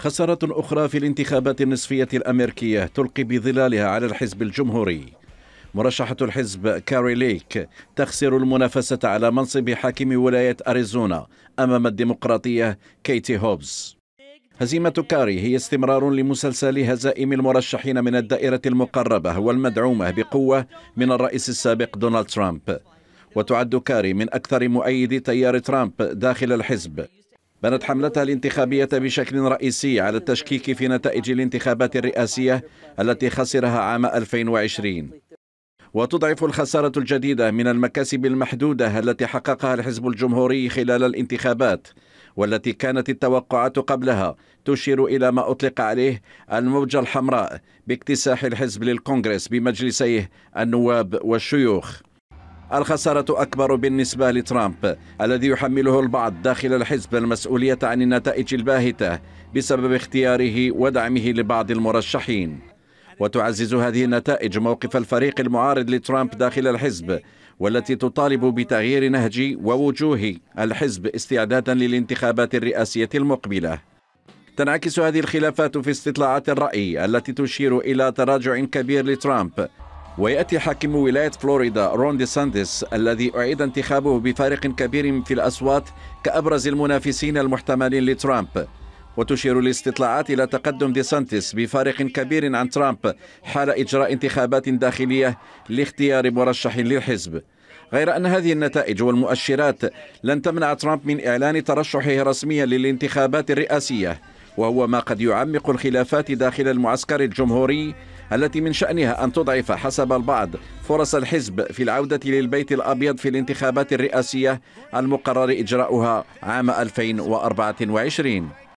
خسارة أخرى في الانتخابات النصفية الأمريكية تلقي بظلالها على الحزب الجمهوري مرشحة الحزب كاري ليك تخسر المنافسة على منصب حاكم ولاية أريزونا أمام الديمقراطية كيتي هوبز هزيمة كاري هي استمرار لمسلسل هزائم المرشحين من الدائرة المقربة والمدعومة بقوة من الرئيس السابق دونالد ترامب وتعد كاري من أكثر مؤيدي تيار ترامب داخل الحزب بنت حملتها الانتخابية بشكل رئيسي على التشكيك في نتائج الانتخابات الرئاسية التي خسرها عام 2020 وتضعف الخسارة الجديدة من المكاسب المحدودة التي حققها الحزب الجمهوري خلال الانتخابات والتي كانت التوقعات قبلها تشير إلى ما أطلق عليه الموجة الحمراء باكتساح الحزب للكونغرس بمجلسيه النواب والشيوخ الخسارة أكبر بالنسبة لترامب الذي يحمله البعض داخل الحزب المسؤولية عن النتائج الباهتة بسبب اختياره ودعمه لبعض المرشحين وتعزز هذه النتائج موقف الفريق المعارض لترامب داخل الحزب والتي تطالب بتغيير نهج ووجوه الحزب استعدادا للانتخابات الرئاسية المقبلة تنعكس هذه الخلافات في استطلاعات الرأي التي تشير إلى تراجع كبير لترامب ويأتي حاكم ولاية فلوريدا رون دي سانديس الذي أعيد انتخابه بفارق كبير في الأصوات كأبرز المنافسين المحتملين لترامب وتشير الاستطلاعات إلى تقدم دي سانتيس بفارق كبير عن ترامب حال إجراء انتخابات داخلية لاختيار مرشح للحزب غير أن هذه النتائج والمؤشرات لن تمنع ترامب من إعلان ترشحه رسميا للانتخابات الرئاسية وهو ما قد يعمق الخلافات داخل المعسكر الجمهوري التي من شأنها أن تضعف حسب البعض فرص الحزب في العودة للبيت الأبيض في الانتخابات الرئاسية المقرر إجراؤها عام 2024